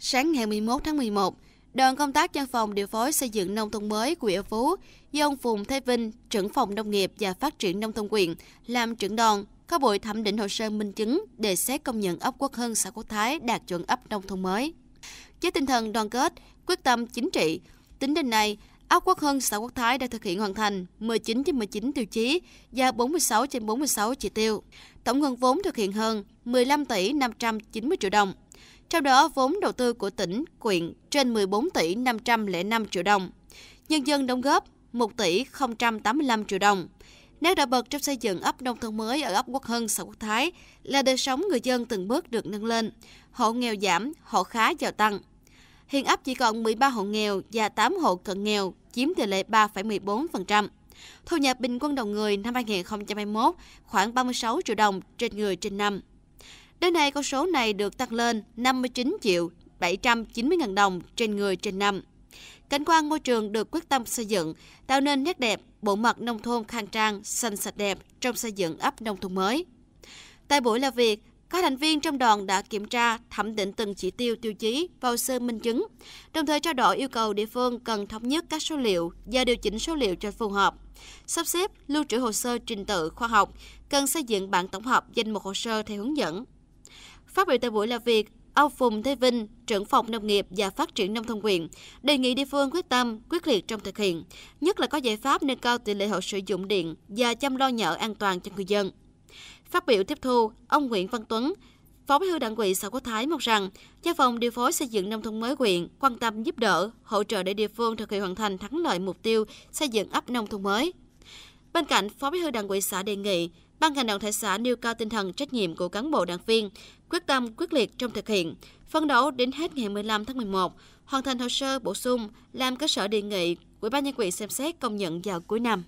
Sáng ngày 11 tháng 11, đoàn công tác văn phòng điều phối xây dựng nông thôn mới của Yêu Phú do ông Phùng Thế Vinh, trưởng phòng nông nghiệp và phát triển nông thôn quyền làm trưởng đoàn có buổi thẩm định hồ sơ minh chứng để xét công nhận ấp Quốc Hưng xã Quốc Thái đạt chuẩn ấp nông thôn mới. Với tinh thần đoàn kết, quyết tâm chính trị, tính đến nay, ấp Quốc Hưng xã Quốc Thái đã thực hiện hoàn thành 19 trên 19 tiêu chí và 46 trên 46 chỉ tiêu. Tổng nguồn vốn thực hiện hơn 15 tỷ 590 triệu đồng trong đó vốn đầu tư của tỉnh, quyện trên 14 tỷ 505 triệu đồng. Nhân dân đóng góp 1 tỷ 085 triệu đồng. Nét đã bật trong xây dựng ấp nông thôn mới ở ấp Quốc Hân, xã Quốc Thái là đời sống người dân từng bước được nâng lên, hộ nghèo giảm, hộ khá giàu tăng. Hiện ấp chỉ còn 13 hộ nghèo và 8 hộ cận nghèo, chiếm tỷ lệ 3,14%. Thu nhập bình quân đầu người năm 2021 khoảng 36 triệu đồng trên người trên năm. Đến nay, con số này được tăng lên 59 triệu 790 000 đồng trên người trên năm. Cảnh quan môi trường được quyết tâm xây dựng, tạo nên nét đẹp, bộ mặt nông thôn khang trang, xanh sạch đẹp trong xây dựng ấp nông thôn mới. Tại buổi làm việc, các thành viên trong đoàn đã kiểm tra, thẩm định từng chỉ tiêu tiêu chí vào sơ minh chứng, đồng thời trao đổi yêu cầu địa phương cần thống nhất các số liệu và điều chỉnh số liệu cho phù hợp. Sắp xếp, lưu trữ hồ sơ trình tự khoa học, cần xây dựng bản tổng hợp danh mục hồ sơ theo hướng dẫn Phát biểu tại buổi làm việc, ông Phùng Thế Vinh, trưởng phòng nông nghiệp và phát triển nông thôn huyện, đề nghị địa phương quyết tâm, quyết liệt trong thực hiện, nhất là có giải pháp nâng cao tỷ lệ hộ sử dụng điện và chăm lo nhở an toàn cho người dân. Phát biểu tiếp thu, ông Nguyễn Văn Tuấn, Phó Bí thư Đảng ủy xã Quốc Thái mong rằng, gia phòng điều phối xây dựng nông thôn mới huyện quan tâm giúp đỡ, hỗ trợ để địa phương thực hiện hoàn thành thắng lợi mục tiêu xây dựng ấp nông thôn mới. Bên cạnh, Phó Bí thư Đảng ủy xã đề nghị Ban ngành đoàn thể xã nêu cao tinh thần trách nhiệm của cán bộ đảng viên, quyết tâm quyết liệt trong thực hiện, phân đấu đến hết ngày 15 tháng 11, hoàn thành hồ sơ bổ sung làm cơ sở đề nghị Ủy ban nhân quyền xem xét công nhận vào cuối năm.